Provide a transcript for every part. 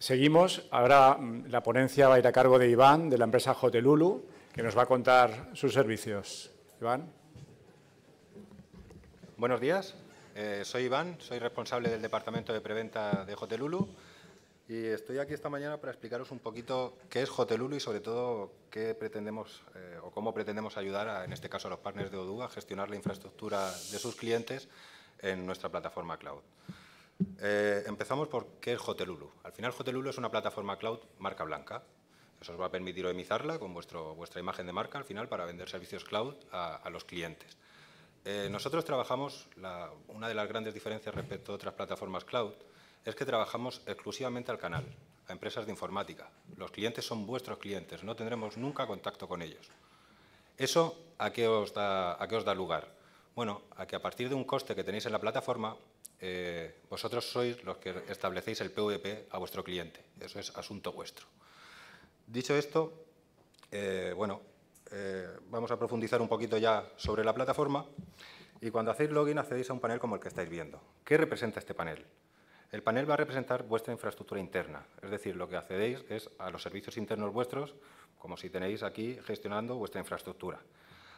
Seguimos. Ahora mm, la ponencia va a ir a cargo de Iván, de la empresa Hotelulu, que nos va a contar sus servicios. Iván. Buenos días. Eh, soy Iván, soy responsable del departamento de preventa de Hotelulu y estoy aquí esta mañana para explicaros un poquito qué es Hotelulu y sobre todo qué pretendemos eh, o cómo pretendemos ayudar, a, en este caso a los partners de Odu a gestionar la infraestructura de sus clientes en nuestra plataforma cloud. Eh, empezamos por qué es Hotelulu. Al final, Hotelulu es una plataforma cloud marca blanca. Eso os va a permitir optimizarla con vuestro, vuestra imagen de marca al final para vender servicios cloud a, los clientes. Eh, nosotros trabajamos, una de las grandes diferencias respecto a otras plataformas cloud es que trabajamos exclusivamente al canal, a empresas de informática. Los clientes son vuestros clientes, no tendremos nunca contacto con ellos. ¿Eso a a qué os da lugar? Bueno, a que a partir de un coste que tenéis en la plataforma, eh, vosotros sois los que establecéis el PVP a vuestro cliente. Eso es asunto vuestro. Dicho esto, eh, bueno, eh, vamos a profundizar un poquito ya sobre la plataforma y cuando hacéis login accedéis a un panel como el que estáis viendo. ¿Qué representa este panel? El panel va a representar vuestra infraestructura interna, es decir, lo que accedéis es a los servicios internos vuestros, como si tenéis aquí gestionando vuestra infraestructura.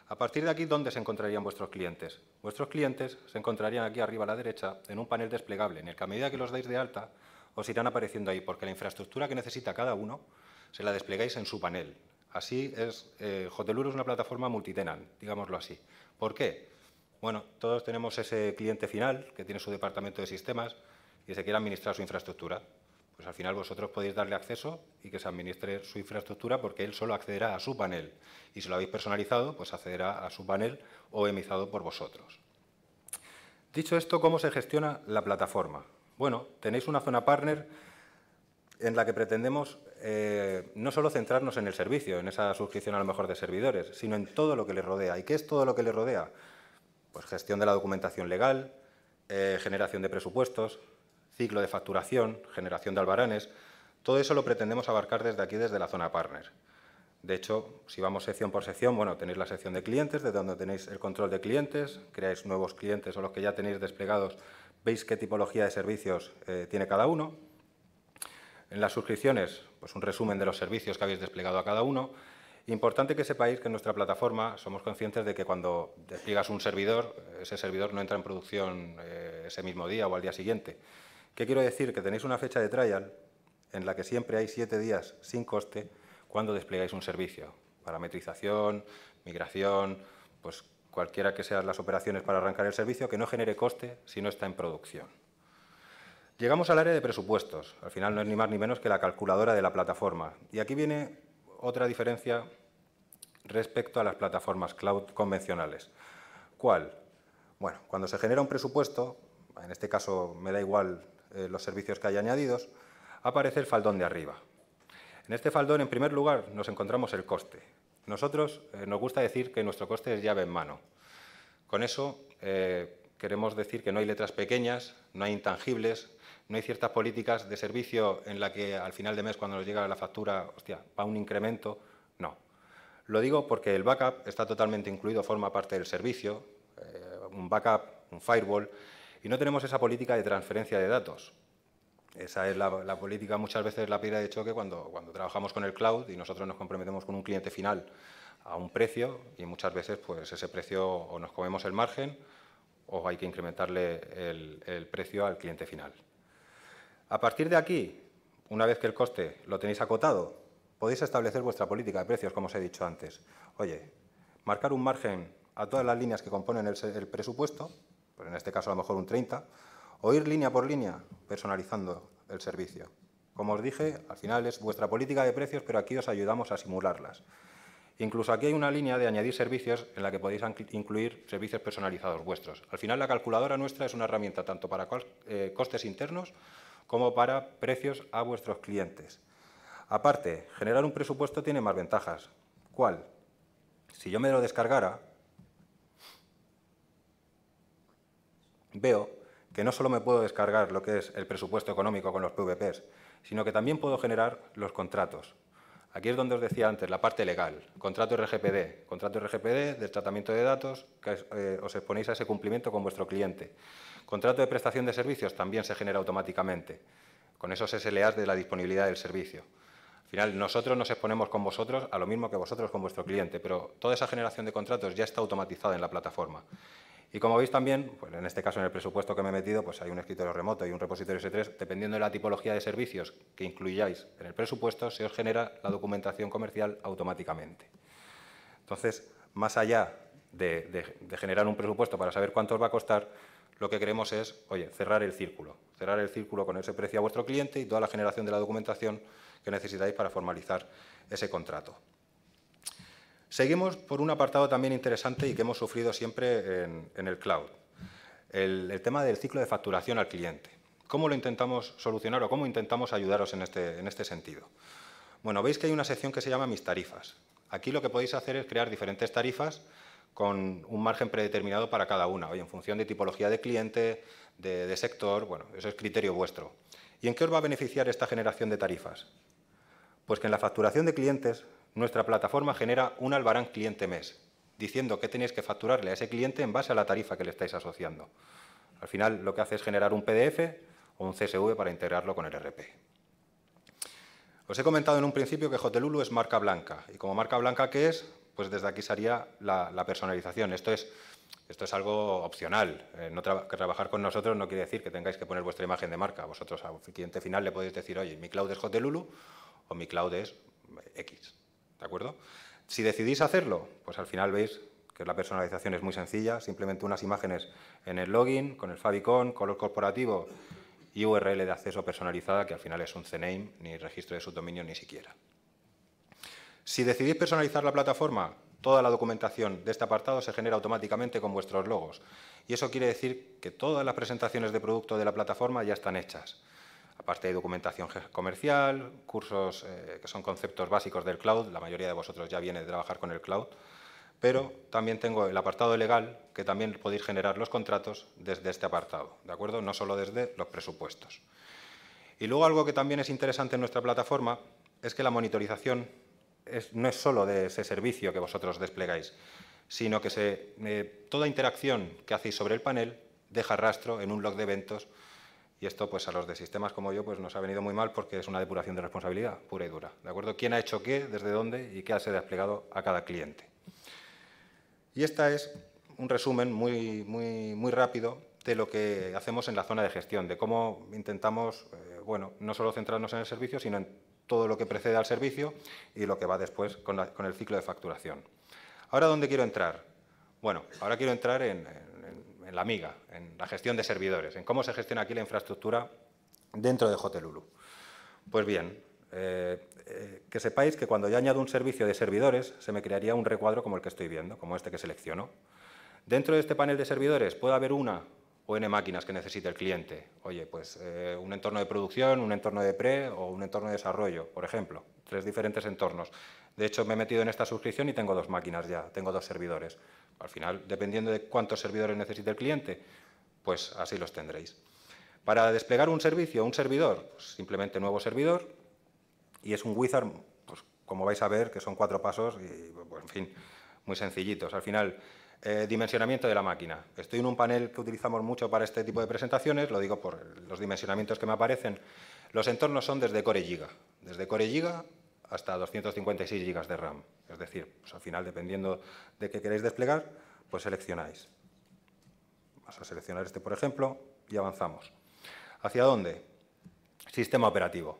A partir de aquí, ¿dónde se encontrarían vuestros clientes? Vuestros clientes se encontrarían aquí arriba a la derecha en un panel desplegable, en el que a medida que los dais de alta, os irán apareciendo ahí, porque la infraestructura que necesita cada uno se la desplegáis en su panel. Así es, eh, es una plataforma multitenal, digámoslo así. ¿Por qué? Bueno, todos tenemos ese cliente final que tiene su departamento de sistemas y se quiere administrar su infraestructura pues al final vosotros podéis darle acceso y que se administre su infraestructura porque él solo accederá a su panel. Y si lo habéis personalizado, pues accederá a su panel o emisado por vosotros. Dicho esto, ¿cómo se gestiona la plataforma? Bueno, tenéis una zona partner en la que pretendemos eh, no solo centrarnos en el servicio, en esa suscripción a lo mejor de servidores, sino en todo lo que le rodea. ¿Y qué es todo lo que le rodea? Pues gestión de la documentación legal, eh, generación de presupuestos, ciclo de facturación, generación de albaranes, todo eso lo pretendemos abarcar desde aquí, desde la zona partner. De hecho, si vamos sección por sección, bueno, tenéis la sección de clientes, desde donde tenéis el control de clientes, creáis nuevos clientes o los que ya tenéis desplegados, veis qué tipología de servicios eh, tiene cada uno. En las suscripciones, pues un resumen de los servicios que habéis desplegado a cada uno. Importante que sepáis que en nuestra plataforma somos conscientes de que cuando despliegas un servidor, ese servidor no entra en producción eh, ese mismo día o al día siguiente. ¿Qué quiero decir? Que tenéis una fecha de trial en la que siempre hay siete días sin coste cuando desplegáis un servicio. Parametrización, migración, pues cualquiera que sean las operaciones para arrancar el servicio, que no genere coste si no está en producción. Llegamos al área de presupuestos. Al final no es ni más ni menos que la calculadora de la plataforma. Y aquí viene otra diferencia respecto a las plataformas cloud convencionales. ¿Cuál? Bueno, cuando se genera un presupuesto, en este caso me da igual eh, los servicios que hay añadidos, aparece el faldón de arriba. En este faldón, en primer lugar, nos encontramos el coste. Nosotros eh, nos gusta decir que nuestro coste es llave en mano. Con eso eh, queremos decir que no hay letras pequeñas, no hay intangibles, no hay ciertas políticas de servicio en la que al final de mes, cuando nos llega la factura, hostia, va un incremento. No. Lo digo porque el backup está totalmente incluido, forma parte del servicio. un backup, un firewall, y no tenemos esa política de transferencia de datos. Esa es la, política, muchas veces la piedra de choque cuando, cuando trabajamos con el cloud y nosotros nos comprometemos con un cliente final a un precio y muchas veces pues ese precio o nos comemos el margen o hay que incrementarle el, precio al cliente final. A partir de aquí, una vez que el coste lo tenéis acotado, podéis establecer vuestra política de precios, como os he dicho antes. Oye, marcar un margen a todas las líneas que componen el presupuesto pero pues en este caso a lo mejor un 30, o ir línea por línea personalizando el servicio. Como os dije, al final es vuestra política de precios, pero aquí os ayudamos a simularlas. Incluso aquí hay una línea de añadir servicios en la que podéis incluir servicios personalizados vuestros. Al final la calculadora nuestra es una herramienta tanto para eh, costes internos como para precios a vuestros clientes. Aparte, generar un presupuesto tiene más ventajas. ¿Cuál? Si yo me lo descargara, veo que no solo me puedo descargar lo que es el presupuesto económico con los PVPs, sino que también puedo generar los contratos. Aquí es donde os decía antes, la parte legal, contrato RGPD, contrato RGPD del tratamiento de datos, que eh, os exponéis a ese cumplimiento con vuestro cliente. Contrato de prestación de servicios también se genera automáticamente, con esos SLAs de la disponibilidad del servicio. Al final, nosotros nos exponemos con vosotros a lo mismo que vosotros con vuestro cliente, pero toda esa generación de contratos ya está automatizada en la plataforma. Y como veis también, pues en este caso en el presupuesto que me he metido, pues hay un escritorio remoto y un repositorio S3. Dependiendo de la tipología de servicios que incluyáis en el presupuesto, se os genera la documentación comercial automáticamente. Entonces, más allá de, generar un presupuesto para saber cuánto os va a costar, lo que queremos es, oye, cerrar el círculo. Cerrar el círculo con ese precio a vuestro cliente y toda la generación de la documentación que necesitáis para formalizar ese contrato. Seguimos por un apartado también interesante y que hemos sufrido siempre en, el cloud, el, tema del ciclo de facturación al cliente. ¿Cómo lo intentamos solucionar o cómo intentamos ayudaros en este, en este sentido? Bueno, veis que hay una sección que se llama mis tarifas. Aquí lo que podéis hacer es crear diferentes tarifas con un margen predeterminado para cada una, oye, en función de tipología de cliente, de, de sector, bueno, eso es criterio vuestro. ¿Y en qué os va a beneficiar esta generación de tarifas? Pues que en la facturación de clientes nuestra plataforma genera un albarán cliente mes, diciendo qué tenéis que facturarle a ese cliente en base a la tarifa que le estáis asociando. Al final lo que hace es generar un PDF o un CSV para integrarlo con el RP. Os he comentado en un principio que Hotelulu es marca blanca, y como marca blanca que es, pues desde aquí sería la, personalización. Esto es, algo opcional. Eh, no trabajar con nosotros no quiere decir que tengáis que poner vuestra imagen de marca. Vosotros al cliente final le podéis decir, oye, mi cloud es Hotelulu o mi cloud es X. ¿de acuerdo? Si decidís hacerlo, pues al final veis que la personalización es muy sencilla, simplemente unas imágenes en el login, con el favicon, color corporativo y URL de acceso personalizada, que al final es un CNAME, ni registro de subdominio ni siquiera. Si decidís personalizar la plataforma, toda la documentación de este apartado se genera automáticamente con vuestros logos. Y eso quiere decir que todas las presentaciones de producto de la plataforma ya están hechas aparte de documentación comercial, cursos eh, que son conceptos básicos del cloud, la mayoría de vosotros ya viene de trabajar con el cloud, pero también tengo el apartado legal que también podéis generar los contratos desde este apartado, ¿de acuerdo? No solo desde los presupuestos. Y luego algo que también es interesante en nuestra plataforma es que la monitorización no es solo de ese servicio que vosotros desplegáis, sino que eh, toda interacción que hacéis sobre el panel deja rastro en un log de eventos y esto, pues a los de sistemas como yo, pues nos ha venido muy mal porque es una depuración de responsabilidad pura y dura. ¿De acuerdo? ¿Quién ha hecho qué, desde dónde y qué ha sido desplegado a cada cliente? Y esta es un resumen muy, muy, muy rápido de lo que hacemos en la zona de gestión, de cómo intentamos, eh, bueno, no solo centrarnos en el servicio, sino en todo lo que precede al servicio y lo que va después con, el ciclo de facturación. Ahora, ¿dónde quiero entrar? Bueno, ahora quiero entrar en en la miga, en la gestión de servidores, en cómo se gestiona aquí la infraestructura dentro de Hotelulu. Pues bien, eh, eh, que sepáis que cuando yo añado un servicio de servidores, se me crearía un recuadro como el que estoy viendo, como este que selecciono. Dentro de este panel de servidores puede haber una o N máquinas que necesite el cliente. Oye, pues eh, un entorno de producción, un entorno de pre o un entorno de desarrollo, por ejemplo. Tres diferentes entornos. De hecho, me he metido en esta suscripción y tengo dos máquinas ya, tengo dos servidores. Al final, dependiendo de cuántos servidores necesite el cliente, pues así los tendréis. Para desplegar un servicio, un servidor, pues simplemente nuevo servidor, y es un wizard, pues como vais a ver, que son cuatro pasos y, pues, en fin, muy sencillitos. Al final, eh, dimensionamiento de la máquina. Estoy en un panel que utilizamos mucho para este tipo de presentaciones, lo digo por los dimensionamientos que me aparecen. Los entornos son desde Core Giga, desde Core Giga hasta 256 gigas de RAM. Es decir, pues al final, dependiendo de qué queréis desplegar, pues seleccionáis. Vamos a seleccionar este, por ejemplo, y avanzamos. ¿Hacia dónde? Sistema operativo.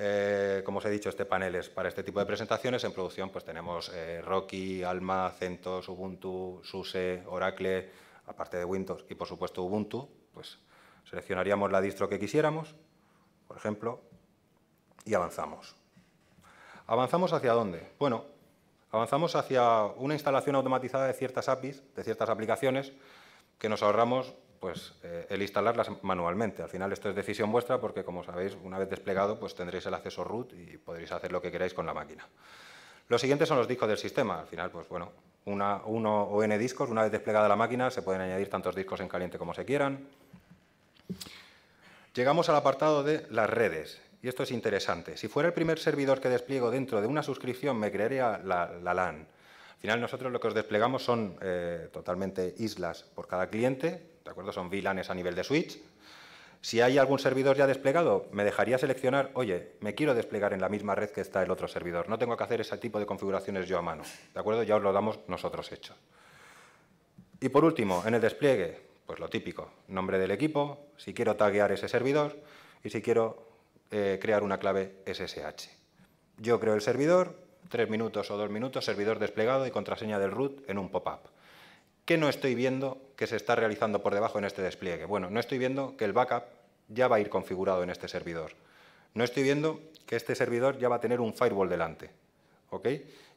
Eh, como os he dicho, este panel es para este tipo de presentaciones. En producción pues tenemos eh, Rocky, Alma, CentOS, Ubuntu, SUSE, Oracle, aparte de Windows y por supuesto Ubuntu. Pues seleccionaríamos la distro que quisiéramos, por ejemplo, y avanzamos. ¿Avanzamos hacia dónde? Bueno, avanzamos hacia una instalación automatizada de ciertas APIs, de ciertas aplicaciones, que nos ahorramos pues eh, el instalarlas manualmente. Al final esto es decisión vuestra porque, como sabéis, una vez desplegado pues tendréis el acceso root y podréis hacer lo que queráis con la máquina. Los siguientes son los discos del sistema. Al final, pues bueno, uno o n discos, una vez desplegada la máquina, se pueden añadir tantos discos en caliente como se quieran. Llegamos al apartado de las redes. Y esto es interesante. Si fuera el primer servidor que despliego dentro de una suscripción, me crearía la, LAN. Al final nosotros lo que os desplegamos son eh, totalmente islas por cada cliente ¿de acuerdo? Son VLANs a nivel de switch. Si hay algún servidor ya desplegado, me dejaría seleccionar, oye, me quiero desplegar en la misma red que está el otro servidor, no tengo que hacer ese tipo de configuraciones yo a mano, ¿de acuerdo? Ya os lo damos nosotros hecho. Y por último, en el despliegue, pues lo típico, nombre del equipo, si quiero taguear ese servidor y si quiero eh, crear una clave SSH. Yo creo el servidor, tres minutos o dos minutos, servidor desplegado y contraseña del root en un pop-up. ¿Qué no estoy viendo que se está realizando por debajo en este despliegue? Bueno, no estoy viendo que el backup ya va a ir configurado en este servidor. No estoy viendo que este servidor ya va a tener un firewall delante. ¿Ok?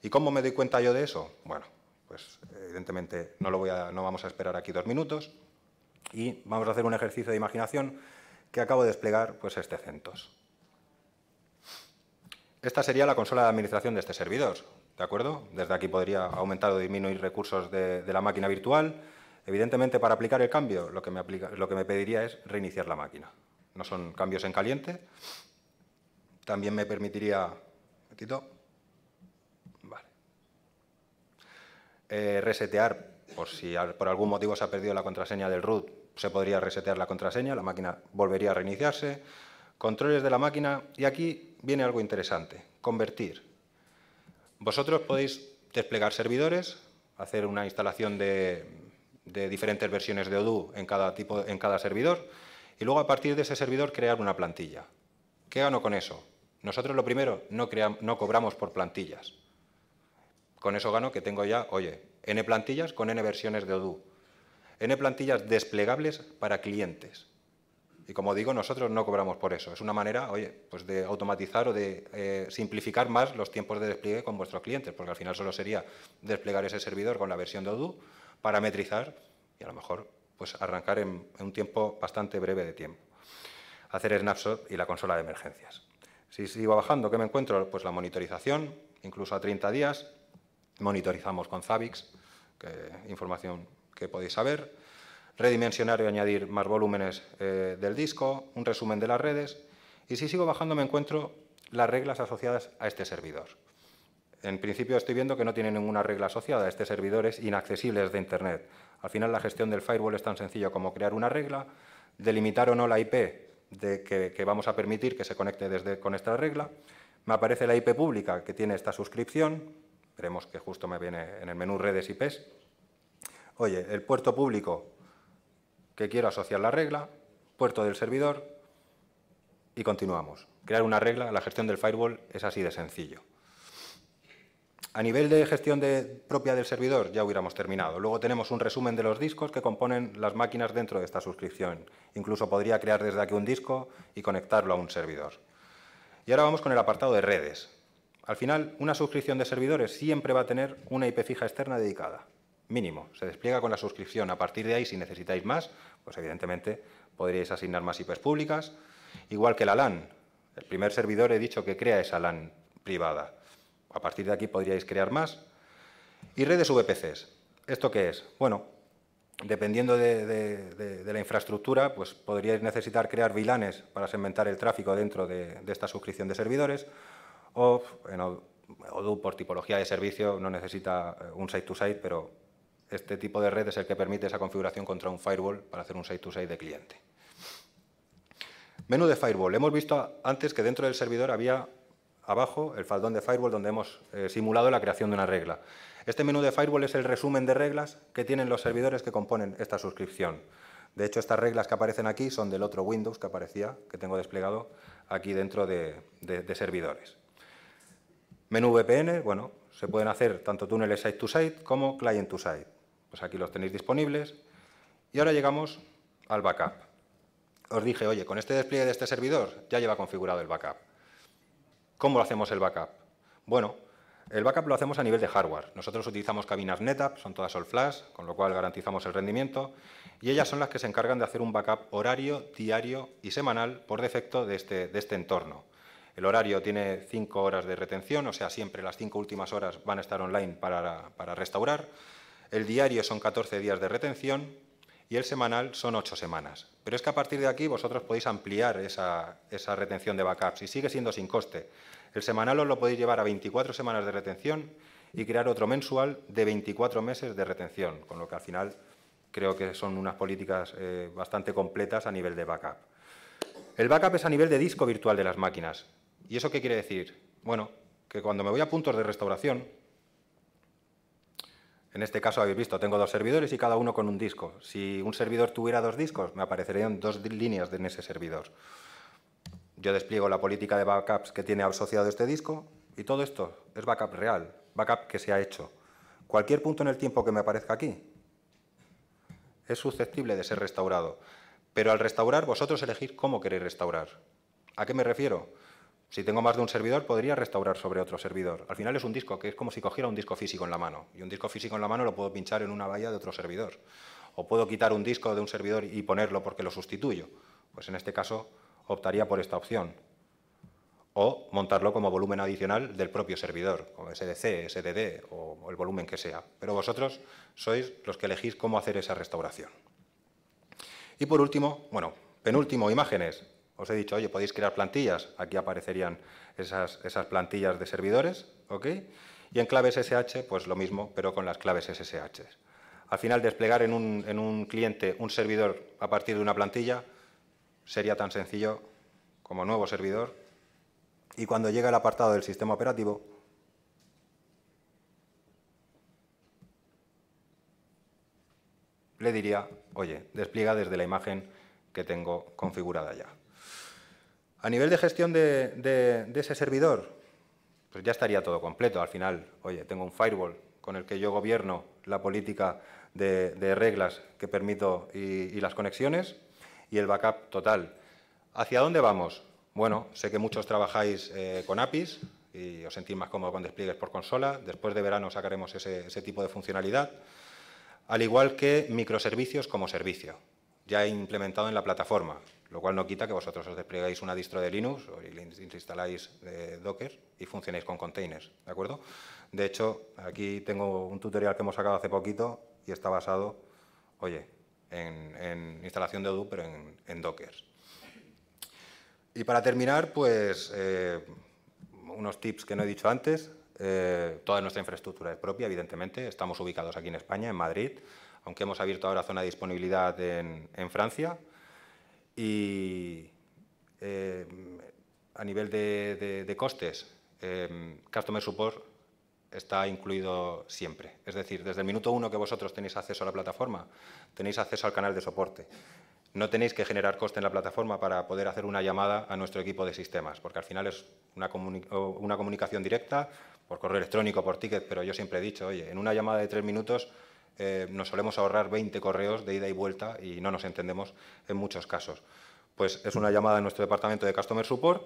¿Y cómo me doy cuenta yo de eso? Bueno, pues evidentemente no, lo vamos a esperar aquí dos minutos y vamos a hacer un ejercicio de imaginación que acabo de desplegar pues este CentOS. Esta sería la consola de administración de este servidor. ¿de acuerdo? Desde aquí podría aumentar o disminuir recursos de, la máquina virtual. Evidentemente, para aplicar el cambio, lo que, me pediría es reiniciar la máquina. No son cambios en caliente. También me permitiría... metido, Vale. Eh, resetear, por si por algún motivo se ha perdido la contraseña del root, se podría resetear la contraseña, la máquina volvería a reiniciarse. Controles de la máquina. Y aquí viene algo interesante. Convertir. Vosotros podéis desplegar servidores, hacer una instalación de, diferentes versiones de Odoo en cada, tipo, en cada servidor y luego a partir de ese servidor crear una plantilla. ¿Qué gano con eso? Nosotros lo primero, no, no cobramos por plantillas. Con eso gano que tengo ya, oye, n plantillas con n versiones de Odoo. n plantillas desplegables para clientes. Y como digo, nosotros no cobramos por eso. Es una manera, oye, pues de automatizar o de eh, simplificar más los tiempos de despliegue con vuestros clientes, porque al final solo sería desplegar ese servidor con la versión de Odoo, parametrizar y a lo mejor pues arrancar en, un tiempo bastante breve de tiempo. Hacer snapshot y la consola de emergencias. Si sigo bajando, ¿qué me encuentro? Pues la monitorización, incluso a 30 días, monitorizamos con Zabbix, información que podéis saber redimensionar y añadir más volúmenes eh, del disco, un resumen de las redes, y si sigo bajando me encuentro las reglas asociadas a este servidor. En principio estoy viendo que no tiene ninguna regla asociada, este servidor es inaccesible desde Internet. Al final la gestión del firewall es tan sencillo como crear una regla, delimitar o no la IP de que, vamos a permitir que se conecte desde, con esta regla, me aparece la IP pública que tiene esta suscripción, veremos que justo me viene en el menú redes IPs. Oye, el puerto público que quiero asociar la regla, puerto del servidor y continuamos. Crear una regla, la gestión del firewall es así de sencillo. A nivel de gestión de, propia del servidor ya hubiéramos terminado. Luego tenemos un resumen de los discos que componen las máquinas dentro de esta suscripción. Incluso podría crear desde aquí un disco y conectarlo a un servidor. Y ahora vamos con el apartado de redes. Al final, una suscripción de servidores siempre va a tener una IP fija externa dedicada. Mínimo, se despliega con la suscripción. A partir de ahí, si necesitáis más, pues evidentemente podríais asignar más IPs públicas, igual que la LAN. El primer servidor he dicho que crea esa LAN privada. A partir de aquí podríais crear más. Y redes VPCs. ¿Esto qué es? Bueno, dependiendo de, la infraestructura, pues podríais necesitar crear VLANs para segmentar el tráfico dentro de, esta suscripción de servidores o en por tipología de servicio no necesita eh, un site to -site, pero este tipo de red es el que permite esa configuración contra un firewall para hacer un site to site de cliente. Menú de firewall. Hemos visto antes que dentro del servidor había abajo el faldón de firewall donde hemos eh, simulado la creación de una regla. Este menú de firewall es el resumen de reglas que tienen los servidores que componen esta suscripción. De hecho, estas reglas que aparecen aquí son del otro Windows que aparecía, que tengo desplegado aquí dentro de, servidores. Menú VPN, bueno, se pueden hacer tanto túneles site to -site como client-to-site. Pues aquí los tenéis disponibles. Y ahora llegamos al backup. Os dije, oye, con este despliegue de este servidor ya lleva configurado el backup. ¿Cómo lo hacemos el backup? Bueno, el backup lo hacemos a nivel de hardware. Nosotros utilizamos cabinas NetApp, son todas all flash, con lo cual garantizamos el rendimiento, y ellas son las que se encargan de hacer un backup horario, diario y semanal por defecto de este, de este entorno. El horario tiene cinco horas de retención, o sea, siempre las cinco últimas horas van a estar online para, para restaurar el diario son 14 días de retención y el semanal son 8 semanas. Pero es que a partir de aquí vosotros podéis ampliar esa, retención de backups y sigue siendo sin coste. El semanal os lo podéis llevar a 24 semanas de retención y crear otro mensual de 24 meses de retención, con lo que al final creo que son unas políticas eh, bastante completas a nivel de backup. El backup es a nivel de disco virtual de las máquinas. ¿Y eso qué quiere decir? Bueno, que cuando me voy a puntos de restauración, en este caso habéis visto, tengo dos servidores y cada uno con un disco. Si un servidor tuviera dos discos, me aparecerían dos líneas en ese servidor. Yo despliego la política de backups que tiene asociado este disco y todo esto es backup real, backup que se ha hecho. Cualquier punto en el tiempo que me aparezca aquí es susceptible de ser restaurado. Pero al restaurar, vosotros elegís cómo queréis restaurar. ¿A qué me refiero? Si tengo más de un servidor, podría restaurar sobre otro servidor. Al final es un disco, que es como si cogiera un disco físico en la mano. Y un disco físico en la mano lo puedo pinchar en una valla de otro servidor. O puedo quitar un disco de un servidor y ponerlo porque lo sustituyo. Pues en este caso optaría por esta opción. O montarlo como volumen adicional del propio servidor, como SDC, SDD o el volumen que sea. Pero vosotros sois los que elegís cómo hacer esa restauración. Y por último, bueno, penúltimo, imágenes os he dicho, oye, podéis crear plantillas, aquí aparecerían esas, plantillas de servidores, ¿ok? Y en claves SSH, pues lo mismo, pero con las claves SSH. Al final, desplegar en un, en un cliente un servidor a partir de una plantilla sería tan sencillo como nuevo servidor. Y cuando llega el apartado del sistema operativo, le diría, oye, despliega desde la imagen que tengo configurada ya. A nivel de gestión de, ese servidor, pues ya estaría todo completo. Al final, oye, tengo un firewall con el que yo gobierno la política de, reglas que permito y, las conexiones y el backup total. ¿Hacia dónde vamos? Bueno, sé que muchos trabajáis eh, con APIs y os sentís más cómodo con despliegues por consola. Después de verano sacaremos ese, ese tipo de funcionalidad, al igual que microservicios como servicio, ya implementado en la plataforma. Lo cual no quita que vosotros os desplegáis una distro de Linux o instaláis eh, Docker y funcionéis con containers, ¿de acuerdo? De hecho, aquí tengo un tutorial que hemos sacado hace poquito y está basado, oye, en, instalación de Odoo, pero en, en, Docker. Y para terminar, pues eh, unos tips que no he dicho antes. Eh, toda nuestra infraestructura es propia, evidentemente. Estamos ubicados aquí en España, en Madrid, aunque hemos abierto ahora zona de disponibilidad en, en Francia y em, a nivel de, costes, eh, Customer Support está incluido siempre. Es decir, desde el minuto uno que vosotros tenéis acceso a la plataforma, tenéis acceso al canal de soporte. No tenéis que generar coste en la plataforma para poder hacer una llamada a nuestro equipo de sistemas, porque al final es una, una comunicación directa, por correo electrónico, por ticket, pero yo siempre he dicho, oye, en una llamada de tres minutos eh, nos solemos ahorrar 20 correos de ida y vuelta y no nos entendemos en muchos casos. Pues es una llamada de nuestro departamento de Customer Support.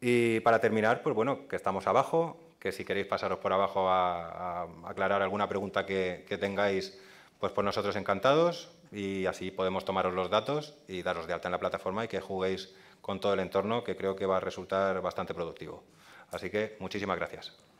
Y para terminar, pues bueno, que estamos abajo, que si queréis pasaros por abajo a, aclarar alguna pregunta que tengáis, pues por nosotros encantados y así podemos tomaros los datos y daros de alta en la plataforma y que juguéis con todo el entorno, que creo que va a resultar bastante productivo. Así que muchísimas gracias.